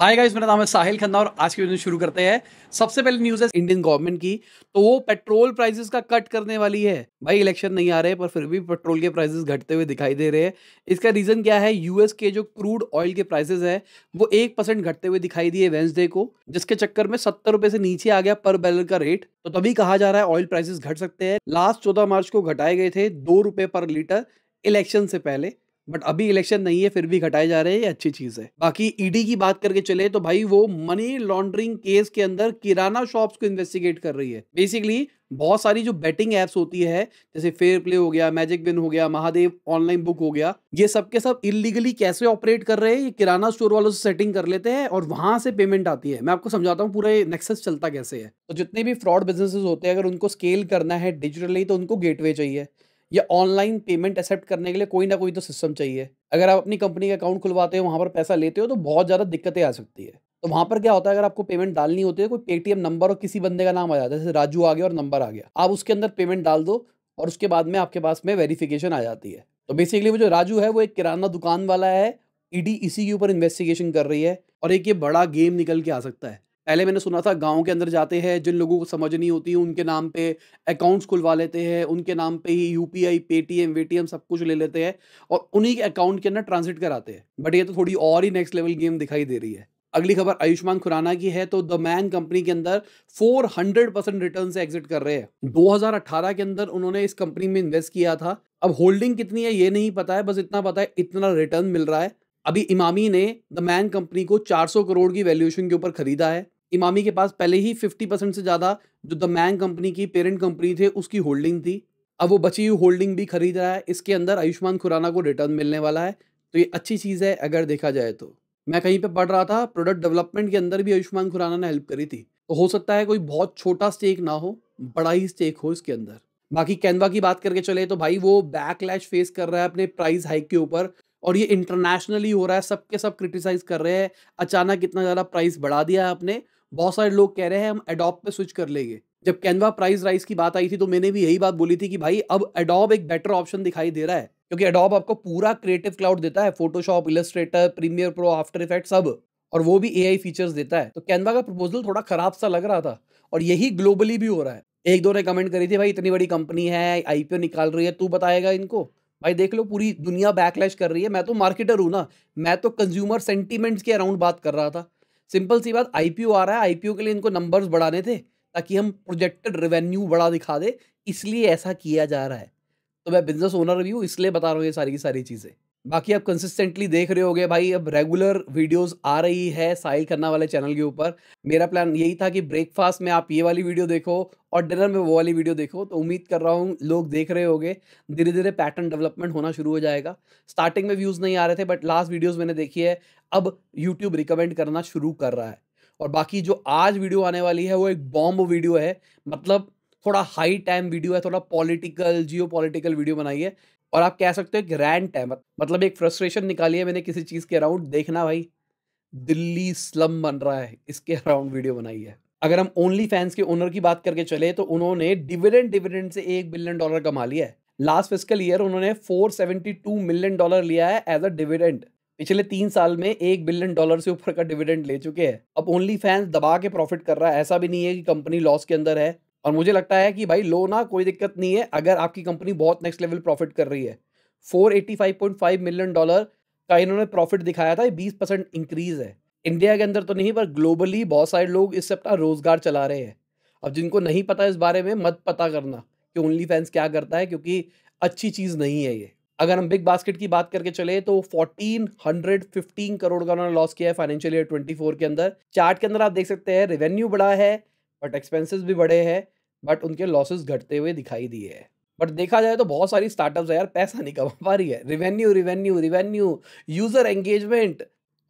hi guys मेरा नाम है साहिल खन्ना और आज की वीडियो शुरू करते हैं सबसे पहले न्यूज है इंडियन गवर्नमेंट की तो वो पेट्रोल प्राइसेस का कट करने वाली है भाई इलेक्शन नहीं आ रहे पर फिर भी पेट्रोल के प्राइसेस घटते हुए दिखाई दे रहे हैं इसका रीजन क्या है यूएस के जो क्रूड ऑयल के प्राइसेस है वो एक परसेंट घटते हुए दिखाई दिए वेंसडे को जिसके चक्कर में सत्तर रुपए से नीचे आ गया पर बैरल का रेट तो तभी कहा जा रहा है ऑयल प्राइसेस घट सकते हैं लास्ट चौदह मार्च को घटाए गए थे दो रुपए पर लीटर इलेक्शन से पहले बट अभी इलेक्शन नहीं है फिर भी घटाए जा रहे हैं ये अच्छी चीज है बाकी ईडी की बात करके चले तो भाई वो मनी लॉन्ड्रिंग केस के अंदर किराना शॉप्स को इन्वेस्टिगेट कर रही है बेसिकली बहुत सारी जो बेटिंग एप्स होती है जैसे फेयर प्ले हो गया मैजिक बिन हो गया महादेव ऑनलाइन बुक हो गया ये सब के सब इलीगली कैसे ऑपरेट कर रहे हैं ये किराना स्टोर वालों से सेटिंग कर लेते हैं और वहां से पेमेंट आती है मैं आपको समझाता हूँ पूरे नेक्सेस चलता कैसे है तो जितने भी फ्रॉड बिजनेसेस होते हैं अगर उनको स्केल करना है डिजिटली तो उनको गेटवे चाहिए या ऑनलाइन पेमेंट एक्सेप्ट करने के लिए कोई ना कोई तो सिस्टम चाहिए अगर आप अपनी कंपनी का अकाउंट खुलवाते हो वहाँ पर पैसा लेते हो तो बहुत ज़्यादा दिक्कतें आ सकती है तो वहाँ पर क्या होता है अगर आपको पेमेंट डालनी होती है कोई पेटीएम नंबर और किसी बंदे का नाम आ जाता है जैसे राजू आ गया और नंबर आ गया आप उसके अंदर पेमेंट डाल दो और उसके बाद में आपके पास में वेरिफिकेशन आ जाती है तो बेसिकली वो जो राजू है वो एक किराना दुकान वाला है ईडी इसी के ऊपर इन्वेस्टिगेशन कर रही है और एक ये बड़ा गेम निकल के आ सकता है पहले मैंने सुना था गांव के अंदर जाते हैं जिन लोगों को समझ नहीं होती उनके नाम पे अकाउंट्स खुलवा लेते हैं उनके नाम पे ही यूपीआई पेटीएम वेटीएम सब कुछ ले लेते हैं और उन्हीं के अकाउंट के अंदर ट्रांसलेट कराते हैं बट ये तो थोड़ी और ही नेक्स्ट लेवल गेम दिखाई दे रही है अगली खबर आयुष्मान खुराना की है तो द मैन कंपनी के अंदर 400 परसेंट रिटर्न से एग्जिट कर रहे हैं 2018 के अंदर उन्होंने इस कंपनी में इन्वेस्ट किया था अब होल्डिंग कितनी है ये नहीं पता है बस इतना पता है इतना रिटर्न मिल रहा है अभी इमामी ने द मैन कंपनी को 400 करोड़ की वैल्यूएशन के ऊपर खरीदा है इमामी के पास पहले ही फिफ्टी परसेंट से ज़्यादा जो द मैंग कंपनी की पेरेंट कंपनी थी उसकी होल्डिंग थी अब वो बची हुई होल्डिंग भी खरीद रहा है इसके अंदर आयुष्मान खुराना को रिटर्न मिलने वाला है तो ये अच्छी चीज़ है अगर देखा जाए तो मैं कहीं पे पढ़ रहा था प्रोडक्ट डेवलपमेंट के अंदर भी आयुष्मान खुराना ने हेल्प करी थी तो हो सकता है कोई बहुत छोटा स्टेक ना हो बड़ा ही स्टेक हो इसके अंदर बाकी कैनवा की बात करके चले तो भाई वो बैकलैश फेस कर रहा है अपने प्राइस हाइक के ऊपर और ये इंटरनेशनली हो रहा है सबके सब, सब क्रिटिसाइज कर रहे हैं अचानक इतना ज़्यादा प्राइस बढ़ा दिया है अपने बहुत सारे लोग कह रहे हैं हम एडोप पे स्विच कर लेंगे जब कैनवा प्राइस राइस की बात आई थी तो मैंने भी यही बात बोली थी कि भाई अब एडोब एक बेटर ऑप्शन दिखाई दे रहा है क्योंकि एडोब आपको पूरा क्रिएटिव क्लाउड देता है Photoshop Illustrator Premiere Pro After Effect सब और वो भी ए फीचर्स देता है तो कैनवा का प्रपोजल थोड़ा खराब सा लग रहा था और यही ग्लोबली भी हो रहा है एक दो ने कमेंट करी थी भाई इतनी बड़ी कंपनी है आईपीओ निकाल रही है तू बताएगा इनको भाई देख लो पूरी दुनिया बैकलैश कर रही है मैं तो मार्केटर हूँ ना मैं तो कंज्यूमर सेंटीमेंट्स के अराउंड बात कर रहा था सिंपल सी बात आईपीओ आ रहा है आईपीओ के लिए इनको नंबर्स बढ़ाने थे ताकि हम प्रोजेक्टेड रेवेन्यू बड़ा दिखा दे इसलिए ऐसा किया जा रहा है तो मैं बिजनेस ओनर भी हूँ इसलिए बता रहा हूँ ये सारी की सारी चीज़ें बाकी आप कंसिस्टेंटली देख रहे होगे भाई अब रेगुलर वीडियोस आ रही है साहिल खन्ना वाले चैनल के ऊपर मेरा प्लान यही था कि ब्रेकफास्ट में आप ये वाली वीडियो देखो और डिनर में वो वाली वीडियो देखो तो उम्मीद कर रहा हूँ लोग देख रहे होगे धीरे धीरे पैटर्न डेवलपमेंट होना शुरू हो जाएगा स्टार्टिंग में व्यूज़ नहीं आ रहे थे बट लास्ट वीडियोज़ मैंने देखी है अब यूट्यूब रिकमेंड करना शुरू कर रहा है और बाकी जो आज वीडियो आने वाली है वो एक बॉम्ब वीडियो है मतलब थोड़ा हाई टाइम वीडियो है थोड़ा पॉलिटिकल जियो पॉलिटिकल वीडियो बनाई है और आप कह सकते हो एक रैंट है मतलब एक फ्रस्ट्रेशन निकाली है मैंने किसी चीज़ के अराउंड देखना भाई दिल्ली स्लम बन रहा है इसके अराउंड वीडियो बनाई है अगर हम ओनली फैंस के ओनर की बात करके चले तो उन्होंने डिविडेंड डिविडेंड से एक बिलियन डॉलर कमा लिया है लास्ट फिस्कल ईयर उन्होंने 472 मिलियन डॉलर लिया है एज अ डिविडेंड पिछले तीन साल में एक बिलियन डॉलर से ऊपर का डिविडेंड ले चुके हैं अब ओनली फैंस दबा के प्रॉफिट कर रहा है ऐसा भी नहीं है कि कंपनी लॉस के अंदर है और मुझे लगता है कि भाई लो ना कोई दिक्कत नहीं है अगर आपकी कंपनी बहुत नेक्स्ट लेवल प्रॉफिट कर रही है 485.5 मिलियन डॉलर का इन्होंने प्रॉफिट दिखाया था बीस परसेंट इंक्रीज है इंडिया के अंदर तो नहीं पर ग्लोबली बहुत सारे लोग इससे अपना रोजगार चला रहे हैं अब जिनको नहीं पता इस बारे में मत पता करना कि ओनली फैंस क्या करता है क्योंकि अच्छी चीज़ नहीं है ये अगर हम बिग बास्केट की बात करके चले तो फोर्टीन हंड्रेड फिफ्टीन करोड़ का उन्होंने लॉस किया है फाइनेंशियल ईयर ट्वेंटी फोर के अंदर चार्ट के अंदर आप देख सकते हैं रेवेन्यू बढ़ा है बट एक्सपेंसेस भी बढ़े हैं बट उनके लॉसेस घटते हुए दिखाई दिए है बट देखा जाए तो बहुत सारी स्टार्टअप्स है यार पैसा नहीं कमा पा रही है revenue revenue revenue user engagement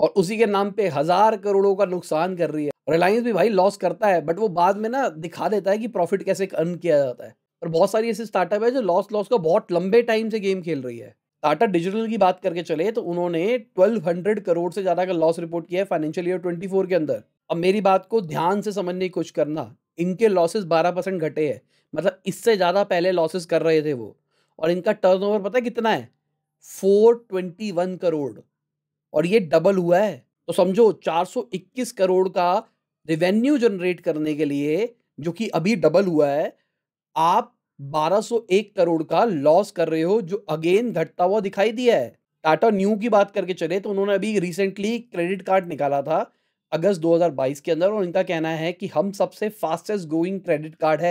और उसी के नाम पे हजार करोड़ों का नुकसान कर रही है रिलायंस भी भाई लॉस करता है बट वो बाद में ना दिखा देता है कि प्रॉफिट कैसे अर्न किया जाता है और बहुत सारी ऐसी स्टार्टअप है जो लॉस लॉस का बहुत लंबे टाइम से गेम खेल रही है टाटा डिजिटल की बात करके चले तो उन्होंने 1200 करोड़ से ज़्यादा का लॉस रिपोर्ट किया है फाइनेंशियल ईयर 24 के अंदर अब मेरी बात को ध्यान से समझने की कोशिश करना इनके लॉसेस बारह परसेंट घटे हैं मतलब इससे ज़्यादा पहले लॉसेस कर रहे थे वो और इनका टर्नओवर पता है कितना है फोर ट्वेंटी वन करोड़ और ये डबल हुआ है तो समझो चार सौ इक्कीस करोड़ का रेवेन्यू जनरेट करने के लिए जो कि अभी डबल हुआ है आप बारह एक करोड़ का लॉस कर रहे हो जो अगेन घटता हुआ दिखाई दिया है टाटा न्यू की बात करके चले तो उन्होंने अभी रिसेंटली क्रेडिट कार्ड निकाला था अगस्त 2022 के अंदर और इनका कहना है कि हम सबसे फास्टेस्ट ग्रोइंग क्रेडिट कार्ड है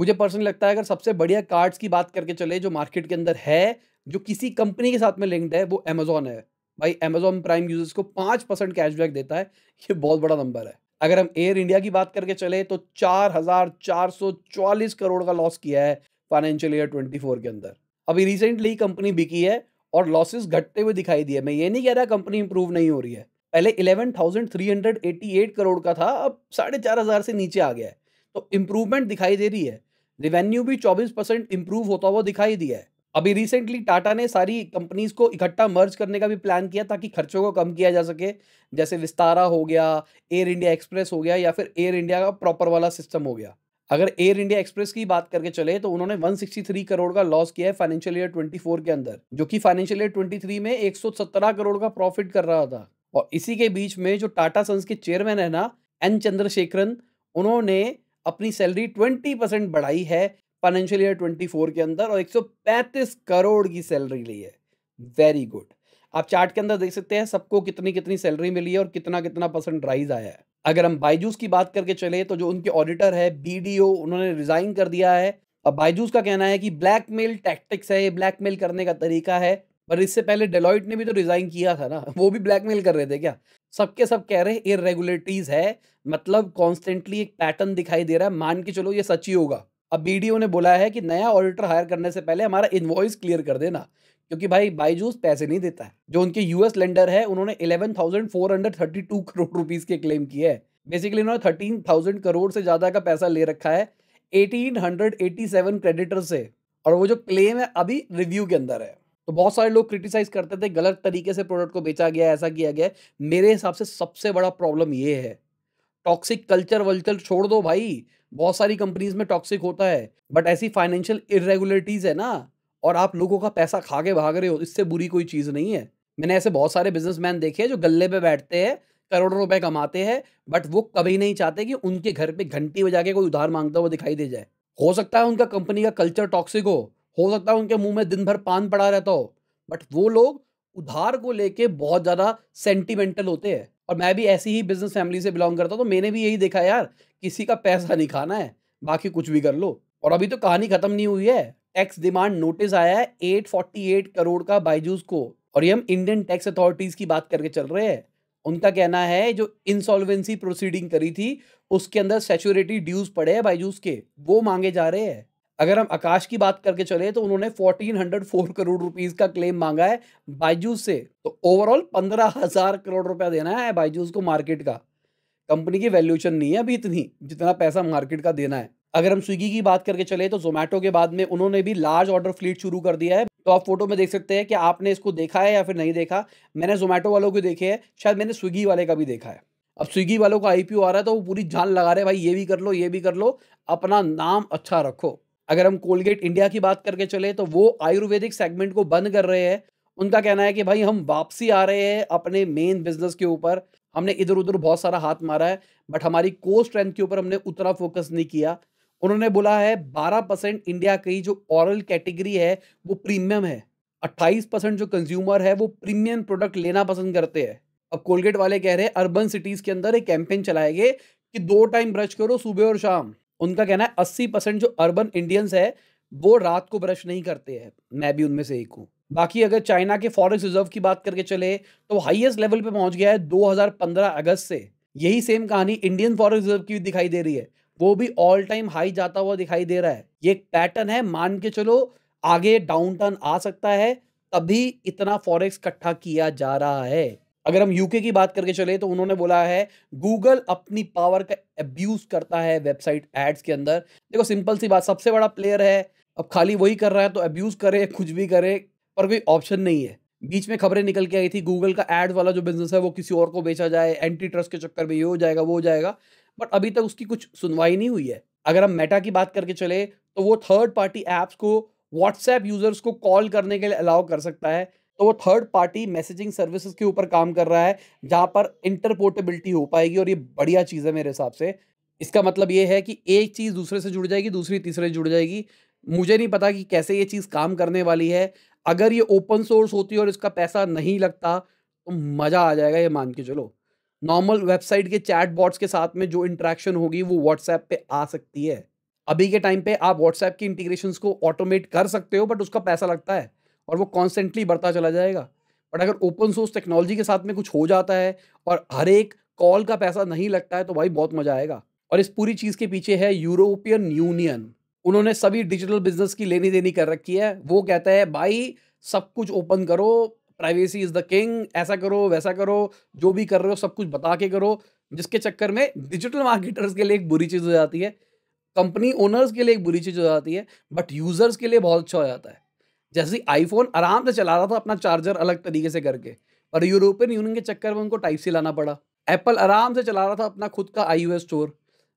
मुझे पर्सनली लगता है अगर सबसे बढ़िया कार्ड्स की बात करके चले जो मार्केट के अंदर है जो किसी कंपनी के साथ में लिंक्ड है वो अमेजोन है भाई अमेजोन प्राइम यूजर्स को पांच परसेंट कैशबैक देता है ये बहुत बड़ा नंबर है अगर हम एयर इंडिया की बात करके चले तो चार हजार चार सौ चौलीस करोड़ का लॉस किया है फाइनेंशियल ईयर ट्वेंटी फोर के अंदर अभी रिसेंटली कंपनी बिकी है और लॉसेस घटते हुए दिखाई दिए मैं ये नहीं कह रहा कंपनी इंप्रूव नहीं हो रही है पहले 11,388 करोड़ का था अब साढ़े चार हज़ार से नीचे आ गया है तो इम्प्रूवमेंट दिखाई दे रही है रिवेन्यू भी 24 परसेंट इम्प्रूव होता हुआ दिखाई दिया है अभी रिसेंटली टाटा ने सारी कंपनीज को इकट्ठा मर्ज करने का भी प्लान किया ताकि खर्चों को कम किया जा सके जैसे विस्तारा हो गया एयर इंडिया एक्सप्रेस हो गया या फिर एयर इंडिया का प्रॉपर वाला सिस्टम हो गया अगर एयर इंडिया एक्सप्रेस की बात करके चले तो उन्होंने 163 करोड़ का लॉस किया है फाइनेंशियल ईयर 24 के अंदर जो कि फाइनेंशियल ईयर 23 में 117 करोड़ का प्रॉफिट कर रहा था और इसी के बीच में जो टाटा सन्स के चेयरमैन है ना एन चंद्रशेखरन उन्होंने अपनी सैलरी ट्वेंटी परसेंट बढ़ाई है फाइनेंशियल ईयर ट्वेंटी फोर के अंदर और एक सौ पैंतीस करोड़ की सैलरी ली है वेरी गुड आप चार्ट के अंदर देख सकते हैं सबको कितनी कितनी सैलरी मिली है और कितना कितना परसेंट राइज आया है अगर हम बाइजूस की बात करके चले तो जो उनके ऑडिटर है बी उन्होंने रिजाइन कर दिया है अब बायजूस का कहना है कि ब्लैकमेल टैक्टिक्स है ये ब्लैकमेल करने का तरीका है पर इससे पहले डेलॉइट ने भी तो रिज़ाइन किया था ना वो भी ब्लैकमेल कर रहे थे क्या सबके सब कह रहे हैं इरेगुलरिटीज है मतलब कॉन्स्टेंटली एक पैटर्न दिखाई दे रहा है मान के चलो ये सच ही होगा अब बी ने बोला है कि नया ऑडिटर हायर करने से पहले हमारा इन्वॉइस क्लियर कर देना क्योंकि भाई बाईजूस पैसे नहीं देता है जो उनके यूएस लेंडर है उन्होंने eleven thousand four hundred thirty two crore rupees के क्लेम किए हैं बेसिकली उन्होंने थाउजेंड करोड़ से ज़्यादा का पैसा ले रखा है एटीन हंड्रेड सेवन क्रेडिटर से और वो जो क्लेम है अभी रिव्यू के अंदर है तो बहुत सारे लोग क्रिटिसाइज करते थे गलत तरीके से प्रोडक्ट को बेचा गया ऐसा किया गया मेरे हिसाब से सबसे बड़ा प्रॉब्लम ये है टॉक्सिक कल्चर वल्चर छोड़ दो भाई बहुत सारी कंपनीज में टॉक्सिक होता है बट ऐसी फाइनेंशियल इरेगुलरिटीज है ना और आप लोगों का पैसा खा के भाग रहे हो इससे बुरी कोई चीज़ नहीं है मैंने ऐसे बहुत सारे बिजनेसमैन देखे हैं जो गले पे बैठते हैं करोड़ों रुपए कमाते हैं बट वो कभी नहीं चाहते कि उनके घर पे घंटी बजा के कोई उधार मांगता हुआ दिखाई दे जाए हो सकता है उनका कंपनी का कल्चर टॉक्सिक हो हो सकता है उनके मुंह में दिन भर पान पड़ा रहता हो बट वो लोग उधार को लेके बहुत ज़्यादा सेंटिमेंटल होते हैं और मैं भी ऐसी ही बिजनेस फैमिली से बिलोंग करता हूँ तो मैंने भी यही देखा यार किसी का पैसा नहीं खाना है बाकी कुछ भी कर लो और अभी तो कहानी खत्म नहीं हुई है टैक्स डिमांड नोटिस आया है एट फोर्टी एट करोड़ का बाइजूस को और ये हम इंडियन टैक्स अथॉरिटीज़ की बात करके चल रहे हैं उनका कहना है जो इंसॉल्वेंसी प्रोसीडिंग करी थी उसके अंदर सेचुरिटी ड्यूज पड़े हैं बाइजूस के वो मांगे जा रहे हैं अगर हम आकाश की बात करके चले तो उन्होंने 1404 करोड़ रुपीज़ का क्लेम मांगा है बाइजूस से तो ओवरऑल पंद्रह हजार करोड़ रुपया देना है बाइजूस को मार्केट का कंपनी की वैल्यूएशन नहीं है अभी इतनी जितना पैसा मार्केट का देना है अगर हम स्विगी की बात करके चले तो जोमेटो के बाद में उन्होंने भी लार्ज ऑर्डर फ्लीट शुरू कर दिया है तो आप फोटो में देख सकते हैं कि आपने इसको देखा है या फिर नहीं देखा मैंने जोमेटो वालों को देखे है शायद मैंने स्विगी वाले का भी देखा है अब स्विगी वालों का आईपीओ आ रहा है तो वो पूरी जान लगा रहे भाई ये भी कर लो ये भी कर लो अपना नाम अच्छा रखो अगर हम कोलगेट इंडिया की बात करके चले तो वो आयुर्वेदिक सेगमेंट को बंद कर रहे हैं उनका कहना है कि भाई हम वापसी आ रहे हैं अपने मेन बिजनेस के ऊपर हमने इधर उधर बहुत सारा हाथ मारा है बट हमारी को स्ट्रेंथ के ऊपर हमने उतना फोकस नहीं किया उन्होंने बोला है 12 परसेंट इंडिया की जो ऑरल कैटेगरी है वो प्रीमियम है 28 परसेंट जो कंज्यूमर है वो प्रीमियम प्रोडक्ट लेना पसंद करते हैं अब कोलगेट वाले कह रहे हैं अर्बन सिटीज के अंदर एक कैंपेन चलाएंगे कि दो टाइम ब्रश करो सुबह और शाम उनका कहना है अस्सी परसेंट जो अर्बन इंडियंस है वो रात को ब्रश नहीं करते हैं मैं भी उनमें से एक हूँ बाकी अगर चाइना के फॉरेस्ट रिजर्व की बात करके चले तो हाईएस्ट लेवल पे पहुंच गया है 2015 अगस्त से यही सेम कहानी इंडियन फॉरेस्ट रिजर्व की भी दिखाई दे रही है वो भी ऑल टाइम हाई जाता हुआ दिखाई दे रहा है ये एक पैटर्न है मान के चलो आगे डाउन टर्न आ सकता है तभी इतना फॉरेक्स इकट्ठा किया जा रहा है अगर हम यूके की बात करके चले तो उन्होंने बोला है गूगल अपनी पावर का अब्यूज करता है वेबसाइट एड्स के अंदर देखो सिंपल सी बात सबसे बड़ा प्लेयर है अब खाली वही कर रहा है तो अब्यूज करे कुछ भी करे पर कोई ऑप्शन नहीं है बीच में खबरें निकल के आई थी गूगल का एड वाला जो बिजनेस है वो किसी और को बेचा जाए एंटी ट्रस्ट के चक्कर में ये हो जाएगा वो हो जाएगा बट अभी तक उसकी कुछ सुनवाई नहीं हुई है अगर हम मेटा की बात करके चले तो वो थर्ड पार्टी ऐप्स को व्हाट्सएप यूजर्स को कॉल करने के लिए अलाउ कर सकता है तो वो थर्ड पार्टी मैसेजिंग सर्विसेज के ऊपर काम कर रहा है जहाँ पर इंटरपोर्टेबिलिटी हो पाएगी और ये बढ़िया चीज़ है मेरे हिसाब से इसका मतलब ये है कि एक चीज़ दूसरे से जुड़ जाएगी दूसरी तीसरे से जुड़ जाएगी मुझे नहीं पता कि कैसे ये चीज़ काम करने वाली है अगर ये ओपन सोर्स होती और इसका पैसा नहीं लगता तो मज़ा आ जाएगा ये मान के चलो नॉर्मल वेबसाइट के चैट बॉट्स के साथ में जो इंट्रैक्शन होगी वो व्हाट्सएप पे आ सकती है अभी के टाइम पे आप व्हाट्सएप की इंटीग्रेशन को ऑटोमेट कर सकते हो बट उसका पैसा लगता है और वो कॉन्स्टेंटली बढ़ता चला जाएगा बट अगर ओपन सोर्स टेक्नोलॉजी के साथ में कुछ हो जाता है और हर एक कॉल का पैसा नहीं लगता है तो भाई बहुत मजा आएगा और इस पूरी चीज़ के पीछे है यूरोपियन यूनियन उन्होंने सभी डिजिटल बिजनेस की लेनी देनी कर रखी है वो कहता है भाई सब कुछ ओपन करो प्राइवेसी इज़ द किंग ऐसा करो वैसा करो जो भी कर रहे हो सब कुछ बता के करो जिसके चक्कर में डिजिटल मार्केटर्स के लिए एक बुरी चीज़ हो जाती है कंपनी ओनर्स के लिए एक बुरी चीज़ हो जाती है बट यूज़र्स के लिए बहुत अच्छा हो जाता है जैसे आईफोन आराम से चला रहा था अपना चार्जर अलग तरीके से करके पर यूरोपियन यूनियन के चक्कर में उनको टाइप से लाना पड़ा एप्पल आराम से चला रहा था अपना खुद का I store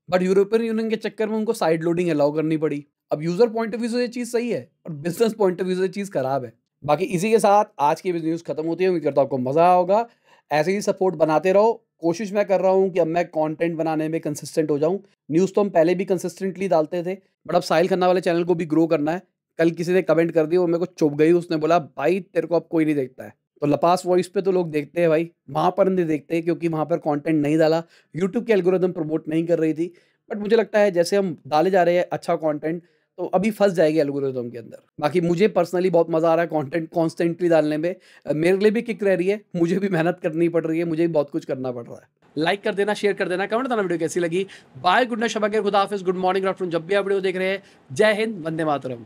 but European Union के चक्कर में उनको साइड लोडिंग अलाउ करनी पड़ी अब यूज़र पॉइंट ऑफ व्यू से ये चीज़ सही है और बिजनेस पॉइंट ऑफ व्यू से चीज़ ख़राब है बाकी इसी के साथ आज की न्यूज़ खत्म होती है उम्मीद करता हूँ आपको मज़ा होगा ऐसे ही सपोर्ट बनाते रहो कोशिश मैं कर रहा हूँ कि अब मैं कंटेंट बनाने में कंसिस्टेंट हो जाऊँ न्यूज़ तो हम पहले भी कंसिस्टेंटली डालते थे बट अब साहिल खन्ना वाले चैनल को भी ग्रो करना है कल किसी ने कमेंट कर दी वो मेरे को चुप गई उसने बोला भाई तेरे को अब कोई नहीं देखता है तो लपास वॉइस पे तो लोग देखते हैं भाई वहाँ पर नहीं देखते क्योंकि वहाँ पर कंटेंट नहीं डाला यूट्यूब की एल्गोरिदम प्रमोट नहीं कर रही थी बट मुझे लगता है जैसे हम डाले जा रहे हैं अच्छा कंटेंट तो अभी फंस जाएगी एल्गोरिथम के अंदर बाकी मुझे पर्सनली बहुत मज़ा आ रहा है कॉन्टेंट कॉन्स्टेंटली डालने में मेरे लिए भी किक रह रही है मुझे भी मेहनत करनी पड़ रही है मुझे भी बहुत कुछ करना पड़ रहा है लाइक कर देना शेयर कर देना कमेंट करना वीडियो कैसी लगी बाय गुड नाइट शबा खुदाफिस गुड मॉर्निंग आफ्टरनून जब भी आप वीडियो देख रहे हैं जय हिंद वंदे मातरम